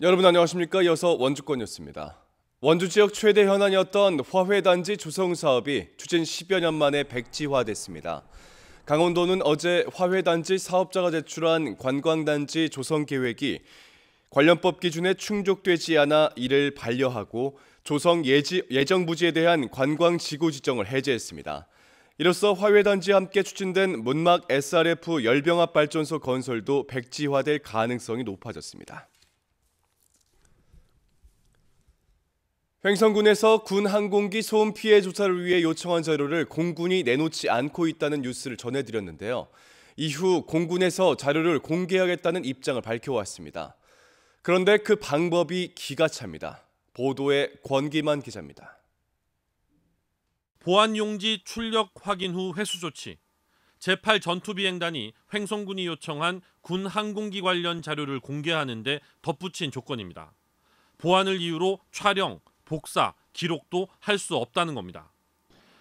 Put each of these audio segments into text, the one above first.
여러분 안녕하십니까? 이어서 원주권 이었습니다 원주 지역 최대 현안이었던 화훼단지 조성 사업이 추진 10여 년 만에 백지화됐습니다. 강원도는 어제 화훼단지 사업자가 제출한 관광단지 조성 계획이 관련법 기준에 충족되지 않아 이를 반려하고 조성 예지, 예정 부지에 대한 관광 지구 지정을 해제했습니다. 이로써 화훼단지 함께 추진된 문막 SRF 열병합 발전소 건설도 백지화될 가능성이 높아졌습니다. 횡성군에서 군 항공기 소음 피해 조사를 위해 요청한 자료를 공군이 내놓지 않고 있다는 뉴스를 전해드렸는데요. 이후 공군에서 자료를 공개하겠다는 입장을 밝혀왔습니다. 그런데 그 방법이 기가 찹니다. 보도에 권기만 기자입니다. 보안용지 출력 확인 후 회수 조치 제8 전투비행단이 횡성군이 요청한 군 항공기 관련 자료를 공개하는 데 덧붙인 조건입니다. 보안을 이유로 촬영, 복사, 기록도 할 수 없다는 겁니다.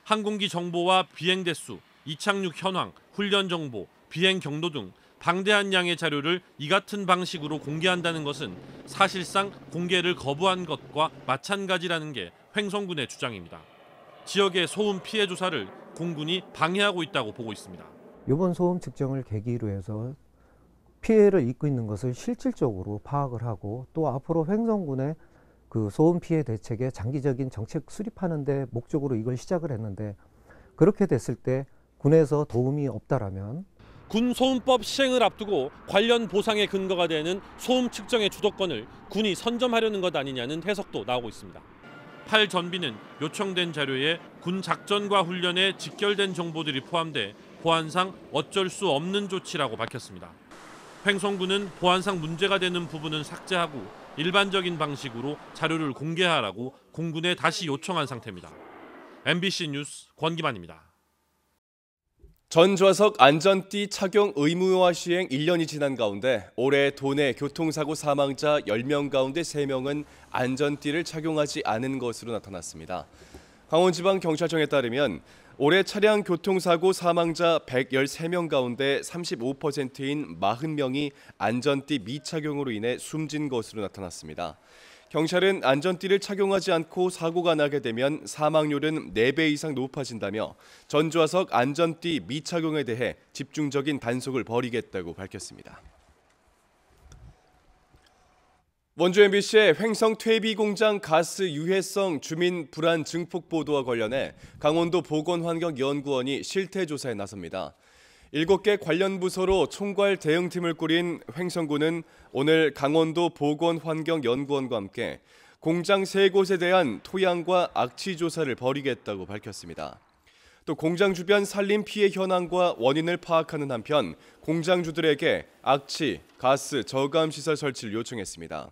항공기 정보와 비행 대수, 이착륙 현황, 훈련 정보, 비행 경로 등 방대한 양의 자료를 이 같은 방식으로 공개한다는 것은 사실상 공개를 거부한 것과 마찬가지라는 게 횡성군의 주장입니다. 지역의 소음 피해 조사를 공군이 방해하고 있다고 보고 있습니다. 이번 소음 측정을 계기로 해서 피해를 입고 있는 것을 실질적으로 파악을 하고 또 앞으로 횡성군의 그 소음 피해 대책에 장기적인 정책 수립하는 데 목적으로 이걸 시작을 했는데 그렇게 됐을 때 군에서 도움이 없다라면 군 소음법 시행을 앞두고 관련 보상의 근거가 되는 소음 측정의 주도권을 군이 선점하려는 것 아니냐는 해석도 나오고 있습니다. 8 전비는 요청된 자료에 군 작전과 훈련에 직결된 정보들이 포함돼 보안상 어쩔 수 없는 조치라고 밝혔습니다. 횡성군은 보안상 문제가 되는 부분은 삭제하고 일반적인 방식으로 자료를 공개하라고 공군에 다시 요청한 상태입니다. MBC 뉴스 권기만입니다. 전좌석 안전띠 착용 의무화 시행 1년이 지난 가운데 올해 도내 교통사고 사망자 10명 가운데 3명은 안전띠를 착용하지 않은 것으로 나타났습니다. 강원지방경찰청에 따르면 올해 차량 교통사고 사망자 113명 가운데 35%인 40명이 안전띠 미착용으로 인해 숨진 것으로 나타났습니다. 경찰은 안전띠를 착용하지 않고 사고가 나게 되면 사망률은 4배 이상 높아진다며 전좌석 안전띠 미착용에 대해 집중적인 단속을 벌이겠다고 밝혔습니다. 원주 MBC의 횡성 퇴비공장 가스 유해성 주민 불안 증폭 보도와 관련해 강원도 보건환경연구원이 실태 조사에 나섭니다. 7개 관련 부서로 총괄 대응팀을 꾸린 횡성군은 오늘 강원도 보건환경연구원과 함께 공장 3곳에 대한 토양과 악취 조사를 벌이겠다고 밝혔습니다. 또 공장 주변 산림 피해 현황과 원인을 파악하는 한편 공장주들에게 악취, 가스, 저감 시설 설치를 요청했습니다.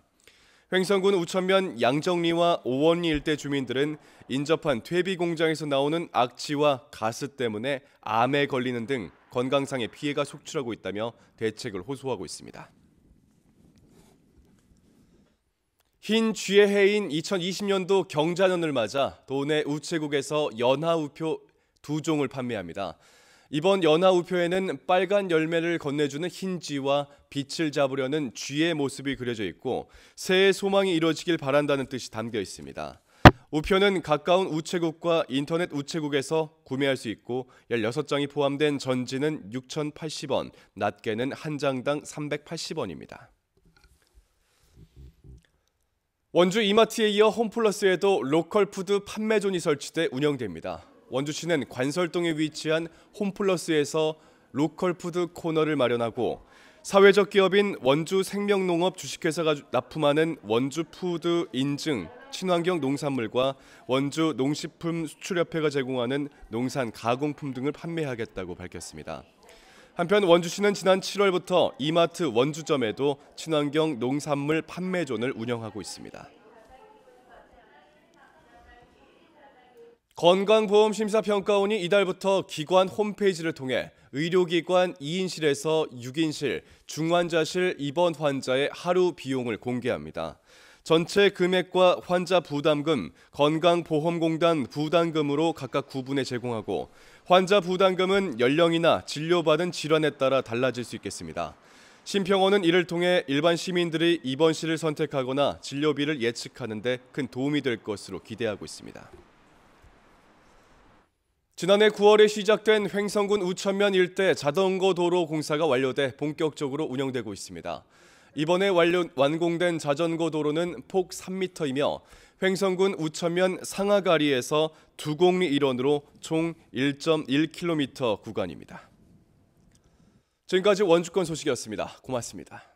횡성군 우천면 양정리와 오원리 일대 주민들은 인접한 퇴비 공장에서 나오는 악취와 가스 때문에 암에 걸리는 등 건강상의 피해가 속출하고 있다며 대책을 호소하고 있습니다. 흰 쥐의 해인 2020년도 경자년을 맞아 도내 우체국에서 연하 우표 두 종을 판매합니다. 이번 연하우표에는 빨간 열매를 건네주는 흰쥐와 빛을 잡으려는 쥐의 모습이 그려져 있고 새해 소망이 이루어지길 바란다는 뜻이 담겨 있습니다. 우표는 가까운 우체국과 인터넷 우체국에서 구매할 수 있고 16장이 포함된 전지는 6,080원, 낮게는 한 장당 380원입니다. 원주 이마트에 이어 홈플러스에도 로컬 푸드 판매존이 설치돼 운영됩니다. 원주시는 관설동에 위치한 홈플러스에서 로컬 푸드 코너를 마련하고 사회적 기업인 원주 생명농업 주식회사가 납품하는 원주 푸드 인증 친환경 농산물과 원주 농식품 수출협회가 제공하는 농산 가공품 등을 판매하겠다고 밝혔습니다. 한편 원주시는 지난 7월부터 이마트 원주점에도 친환경 농산물 판매존을 운영하고 있습니다. 건강보험심사평가원이 이달부터 기관 홈페이지를 통해 의료기관 2인실에서 6인실, 중환자실 입원 환자의 하루 비용을 공개합니다. 전체 금액과 환자 부담금, 건강보험공단 부담금으로 각각 구분해 제공하고 환자 부담금은 연령이나 진료받은 질환에 따라 달라질 수 있겠습니다. 심평원은 이를 통해 일반 시민들이 입원실을 선택하거나 진료비를 예측하는 데 큰 도움이 될 것으로 기대하고 있습니다. 지난해 9월에 시작된 횡성군 우천면 일대 자전거 도로 공사가 완료돼 본격적으로 운영되고 있습니다. 이번에 완료, 완공된 자전거 도로는 폭 3m이며 횡성군 우천면 상하가리에서 두 공리 일원으로 총 1.1km 구간입니다. 지금까지 원주권 소식이었습니다. 고맙습니다.